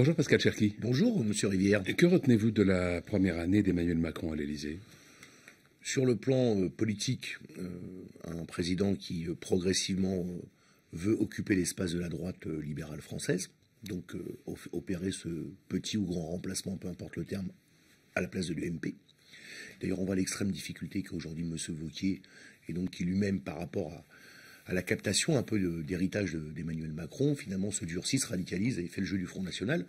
Bonjour Pascal Cherki. Bonjour Monsieur Rivière. que retenez-vous de la première année d'Emmanuel Macron à l'Élysée Sur le plan euh, politique, euh, un président qui euh, progressivement veut occuper l'espace de la droite libérale française, donc opérer ce petit ou grand remplacement, peu importe le terme, à la place de l'UMP. D'ailleurs, on voit l'extrême difficulté qu'a aujourd'hui M. Vauquier, et donc qui lui-même, par rapport à à la captation un peu d'héritage d'Emmanuel Macron, finalement se durcit, se radicalise et fait le jeu du Front National.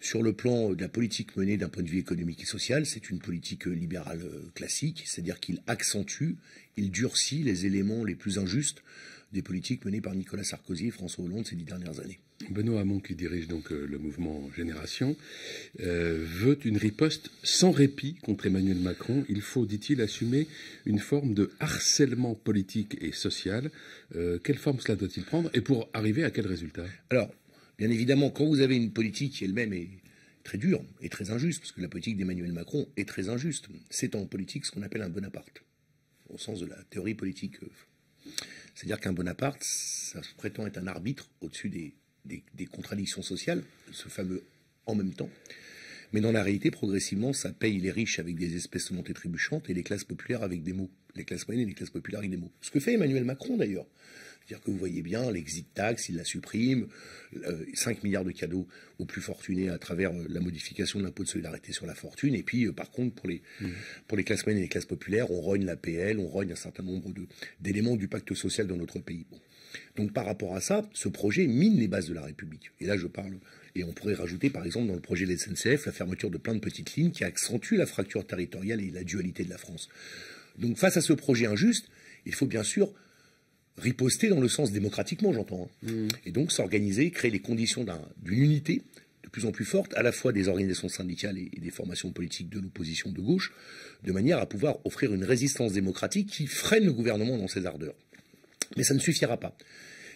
Sur le plan de la politique menée d'un point de vue économique et social, c'est une politique libérale euh, classique, c'est-à-dire qu'il accentue, il durcit les éléments les plus injustes des politiques menées par Nicolas Sarkozy et François Hollande ces dix dernières années. Benoît Hamon, qui dirige donc euh, le mouvement Génération, euh, veut une riposte sans répit contre Emmanuel Macron. Il faut, dit-il, assumer une forme de harcèlement politique et social. Euh, quelle forme cela doit-il prendre et pour arriver à quel résultat Alors, bien évidemment, quand vous avez une politique qui elle-même est très dure et très injuste, parce que la politique d'Emmanuel Macron est très injuste, c'est en politique ce qu'on appelle un Bonaparte, au sens de la théorie politique. C'est-à-dire qu'un Bonaparte, ça se prétend être un arbitre au-dessus des des, contradictions sociales, ce fameux en même temps. Mais dans la réalité, progressivement, ça paye les riches avec des espèces de montées trébuchantes et les classes populaires avec des mots. Les classes moyennes et les classes populaires avec des mots. Ce que fait Emmanuel Macron d'ailleurs. C'est-à-dire que vous voyez bien l'exit tax, il la supprime, 5 euh, milliards de cadeaux aux plus fortunés à travers euh, la modification de l'impôt de solidarité sur la fortune. Et puis, euh, par contre, mmh. pour les, classes moyennes et les classes populaires, on rogne la PL, on rogne un certain nombre d'éléments du pacte social dans notre pays. Donc par rapport à ça, ce projet mine les bases de la République. Et là, je parle. Et on pourrait rajouter, par exemple, dans le projet de SNCF, la fermeture de plein de petites lignes qui accentue la fracture territoriale et la dualité de la France. Donc face à ce projet injuste, il faut bien sûr riposter dans le sens démocratiquement, j'entends. Hein. Mmh. Et donc s'organiser, créer les conditions d'une unité de plus en plus forte, à la fois des organisations syndicales et des formations politiques de l'opposition de gauche, de manière à pouvoir offrir une résistance démocratique qui freine le gouvernement dans ses ardeurs. Mais ça ne suffira pas.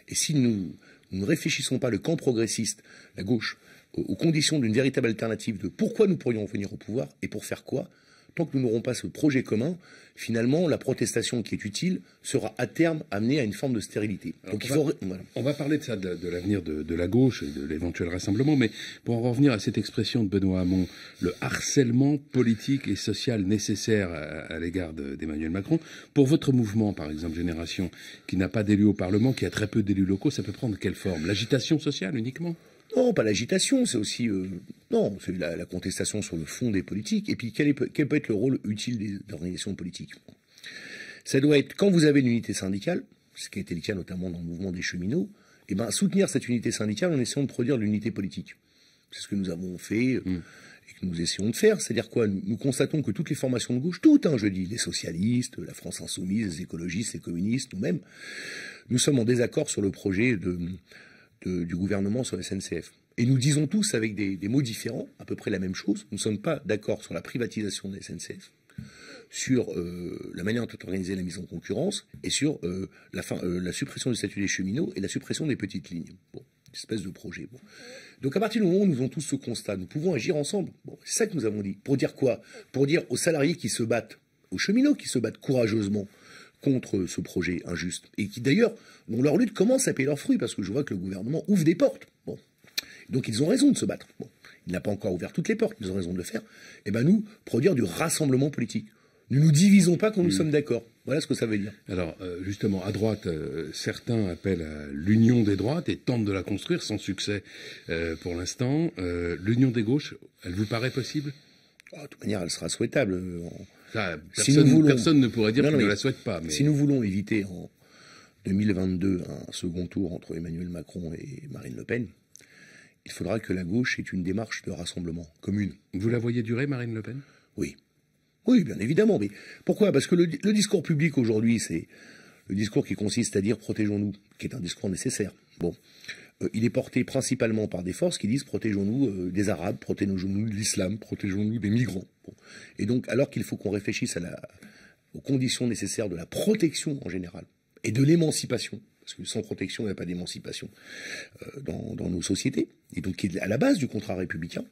Et si nous, ne réfléchissons pas le camp progressiste, la gauche, aux, aux conditions d'une véritable alternative de pourquoi nous pourrions revenir au pouvoir et pour faire quoi, tant que nous n'aurons pas ce projet commun, finalement, la protestation qui est utile sera à terme amenée à une forme de stérilité. Donc, on, va, parler de ça, de, l'avenir de, la gauche et de l'éventuel rassemblement, mais pour en revenir à cette expression de Benoît Hamon, le harcèlement politique et social nécessaire à, à l'égard d'Emmanuel Macron, pour votre mouvement, par exemple, Génération, qui n'a pas d'élus au Parlement, qui a très peu d'élus locaux, ça peut prendre quelle forme L'agitation sociale uniquement non, pas l'agitation, c'est aussi euh, non, c'est la, contestation sur le fond des politiques. Et puis quel, peut être le rôle utile des, organisations politiques Ça doit être quand vous avez une unité syndicale, ce qui a été le cas notamment dans le mouvement des cheminots, et eh ben soutenir cette unité syndicale en essayant de produire l'unité politique. C'est ce que nous avons fait. Euh, mm. et que nous essayons de faire. C'est-à-dire quoi Nous constatons que toutes les formations de gauche, toutes, hein, je dis, les socialistes, la France insoumise, les écologistes, les communistes, nous-mêmes, nous sommes en désaccord sur le projet de, du gouvernement sur la SNCF. Et nous disons tous avec des, mots différents à peu près la même chose. Nous ne sommes pas d'accord sur la privatisation de SNCF, sur euh, la manière dont organisée la mise en concurrence et sur euh, euh, la, suppression du statut des cheminots et la suppression des petites lignes. Bon, espèce de projet. Donc à partir du moment où nous avons tous ce constat, nous pouvons agir ensemble. c'est ça que nous avons dit. Pour dire quoi Pour dire aux salariés qui se battent, aux cheminots qui se battent courageusement, contre ce projet injuste et qui d'ailleurs dont leur lutte commence à payer leurs fruits parce que je vois que le gouvernement ouvre des portes. donc ils ont raison de se battre. Bon, il n'a pas encore ouvert toutes les portes, ils ont raison de le faire. Et eh ben nous produire du rassemblement politique. Ne nous, divisons pas quand nous mmh. sommes d'accord. Voilà ce que ça veut dire. Alors, euh, justement, à droite, euh, certains appellent à l'union des droites et tentent de la construire sans succès euh, pour l'instant. l'union des gauches, elle vous paraît possible oh, De toute manière, elle sera souhaitable personne, ne pourrait dire qu'on ne la souhaite pas. Si nous voulons éviter en 2022 un second tour entre Emmanuel Macron et Marine Le Pen, il faudra que la gauche ait une démarche de rassemblement commune. Vous la voyez durer, Marine Le Pen Oui. Oui, bien évidemment. Mais pourquoi Parce que le, discours public aujourd'hui, c'est le discours qui consiste à dire protégeons-nous, qui est un discours nécessaire. Bon, euh, il est porté principalement par des forces qui disent protégeons-nous euh, des Arabes, protégeons-nous de l'islam, protégeons-nous des migrants. Et donc, alors qu'il faut qu'on réfléchisse aux conditions nécessaires de la protection en général et de l'émancipation, parce que sans protection, il n'y a pas d'émancipation euh, dans, nos sociétés, et donc qui est à la base du contrat républicain,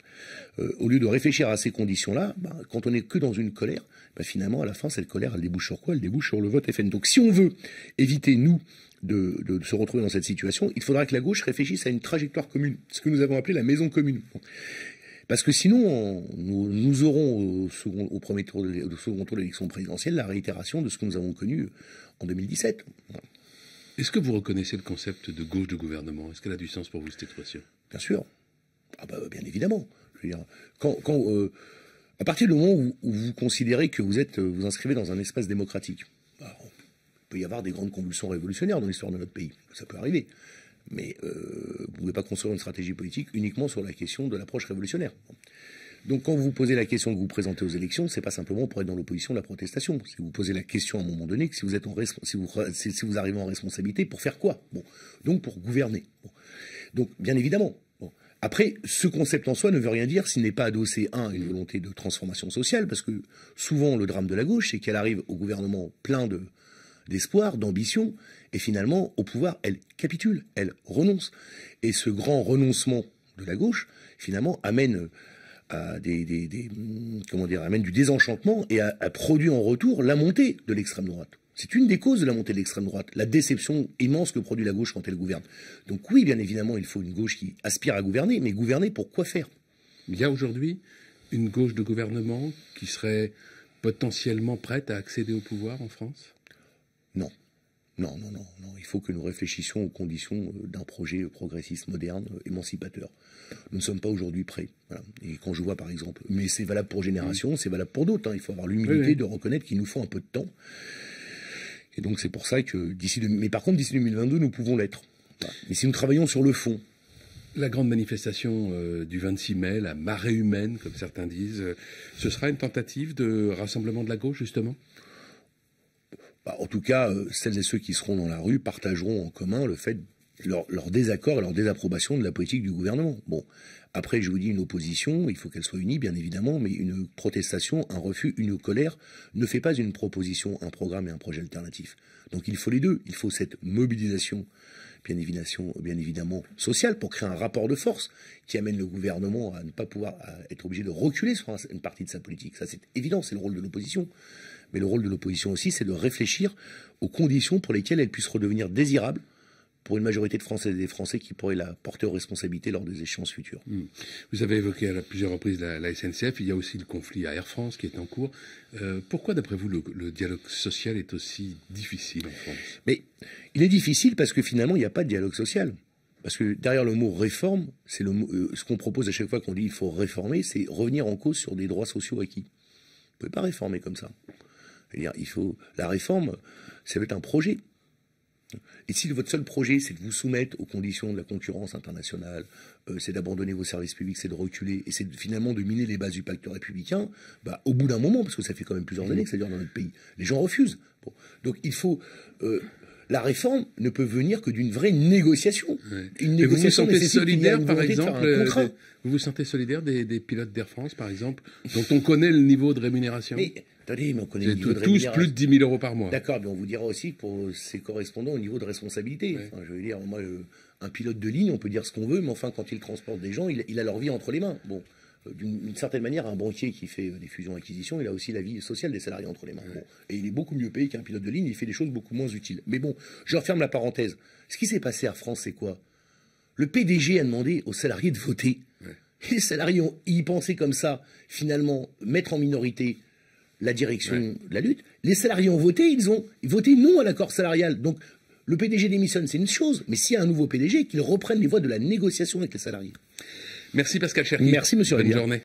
euh, au lieu de réfléchir à ces conditions-là, ben, quand on n'est que dans une colère, ben, finalement, à la fin, cette colère, elle débouche sur quoi Elle débouche sur le vote FN. Donc si on veut éviter, nous, de, se retrouver dans cette situation, il faudra que la gauche réfléchisse à une trajectoire commune, ce que nous avons appelé la maison commune. Parce que sinon, nous, aurons au, second, premier tour, de, au second tour l'élection présidentielle la réitération de ce que nous avons connu en 2017. Est-ce que vous reconnaissez le concept de gauche de gouvernement Est-ce qu'elle a du sens pour vous, cette expression Bien sûr. Ah bah, bien évidemment. quand, euh, à partir du moment où, vous considérez que vous êtes, vous inscrivez dans un espace démocratique, il bah, peut y avoir des grandes convulsions révolutionnaires dans l'histoire de notre pays. Ça peut arriver. Mais euh, vous ne pouvez pas construire une stratégie politique uniquement sur la question de l'approche révolutionnaire. Donc quand vous posez la question que vous présentez aux élections, ce n'est pas simplement pour être dans l'opposition de la protestation. Si vous posez la question à un moment donné, que si vous êtes si vous, arrivez en responsabilité, pour faire quoi Bon, donc pour gouverner. Donc bien évidemment. Bon. Après, ce concept en soi ne veut rien dire s'il n'est pas adossé un à une volonté de transformation sociale, parce que souvent le drame de la gauche, c'est qu'elle arrive au gouvernement plein de d'espoir, d'ambition, et finalement, au pouvoir, elle capitule, elle renonce. Et ce grand renoncement de la gauche, finalement, amène euh, à des, mm, comment dire, amène du désenchantement et a, a produit en retour la montée de l'extrême droite. C'est une des causes de la montée de l'extrême droite, la déception immense que produit la gauche quand elle gouverne. Donc oui, bien évidemment, il faut une gauche qui aspire à gouverner, mais gouverner pour quoi faire Il y a aujourd'hui une gauche de gouvernement qui serait potentiellement prête à accéder au pouvoir en France non. Non, non, non, Il faut que nous réfléchissions aux conditions euh, d'un projet euh, progressiste, moderne, euh, émancipateur. Nous ne sommes pas aujourd'hui prêts. Et quand je vois, par exemple, mais c'est valable pour Génération, c'est valable pour d'autres. Hein. Il faut avoir l'humilité de reconnaître qu'il nous faut un peu de temps. Et donc c'est pour ça que d'ici, mais par contre d'ici 2022, nous pouvons l'être. Mais si nous travaillons sur le fond, la grande manifestation du 26 mai, la marée humaine, comme certains disent, ce sera une tentative de rassemblement de la gauche, justement bah, en tout cas, euh, celles et ceux qui seront dans la rue partageront en commun le fait leur, désaccord et leur désapprobation de la politique du gouvernement. Bon, après, je vous dis une opposition, il faut qu'elle soit unie, bien évidemment, mais une protestation, un refus, une colère ne fait pas une proposition, un programme et un projet alternatif. Donc il faut les deux. Il faut cette mobilisation, bien évidemment, sociale, pour créer un rapport de force qui amène le gouvernement à ne pas pouvoir être obligé de reculer sur une partie de sa politique. Ça, c'est évident, c'est le rôle de l'opposition. Mais le rôle de l'opposition aussi, c'est de réfléchir aux conditions pour lesquelles elle puisse redevenir désirable pour une majorité de Français et des Français qui pourraient la porter aux responsabilités lors des échéances futures. Hmm. Vous avez évoqué à plusieurs reprises la, SNCF, il y a aussi le conflit à Air France qui est en cours. Euh, pourquoi, d'après vous, le, dialogue social est aussi difficile en France Mais il est difficile parce que finalement, il n'y a pas de dialogue social. Parce que derrière le mot réforme, c'est euh, ce qu'on propose à chaque fois qu'on dit qu'il faut réformer, c'est revenir en cause sur des droits sociaux acquis. On ne peut pas réformer comme ça. Il faut la réforme, ça va être un projet. Et si votre seul projet, c'est de vous soumettre aux conditions de la concurrence internationale, euh, c'est d'abandonner vos services publics, c'est de reculer, et c'est finalement de miner les bases du pacte républicain, bah, au bout d'un moment, parce que ça fait quand même plusieurs années que ça dure dans notre pays, les gens refusent. Donc il faut... Euh, la réforme ne peut venir que d'une vraie négociation. Une négociation euh, vous vous sentez solidaire, par exemple, vous vous sentez solidaire des, pilotes d'Air France, par exemple, dont on connaît le niveau de rémunération Attendez, mais tous plus de 10 000 euros par mois. D'accord, mais on vous dira aussi pour euh, ses correspondants au niveau de responsabilité. je veux dire, moi, euh, un pilote de ligne, on peut dire ce qu'on veut, mais enfin, quand il transporte des gens, il, a leur vie entre les mains. Bon, euh, d'une certaine manière, un banquier qui fait des fusions-acquisitions, il a aussi la vie sociale des salariés entre les mains. et il est beaucoup mieux payé qu'un pilote de ligne, il fait des choses beaucoup moins utiles. Mais bon, je referme la parenthèse. Ce qui s'est passé à France, c'est quoi Le PDG a demandé aux salariés de voter. Les salariés ont y pensé comme ça, finalement, mettre en minorité la direction de la lutte. Les salariés ont voté, ils ont voté non à l'accord salarial. Donc le PDG démissionne, c'est une chose, mais s'il y a un nouveau PDG, qu'il reprenne les voies de la négociation avec les salariés. Merci Pascal Cherki. Merci Monsieur Bonne journée.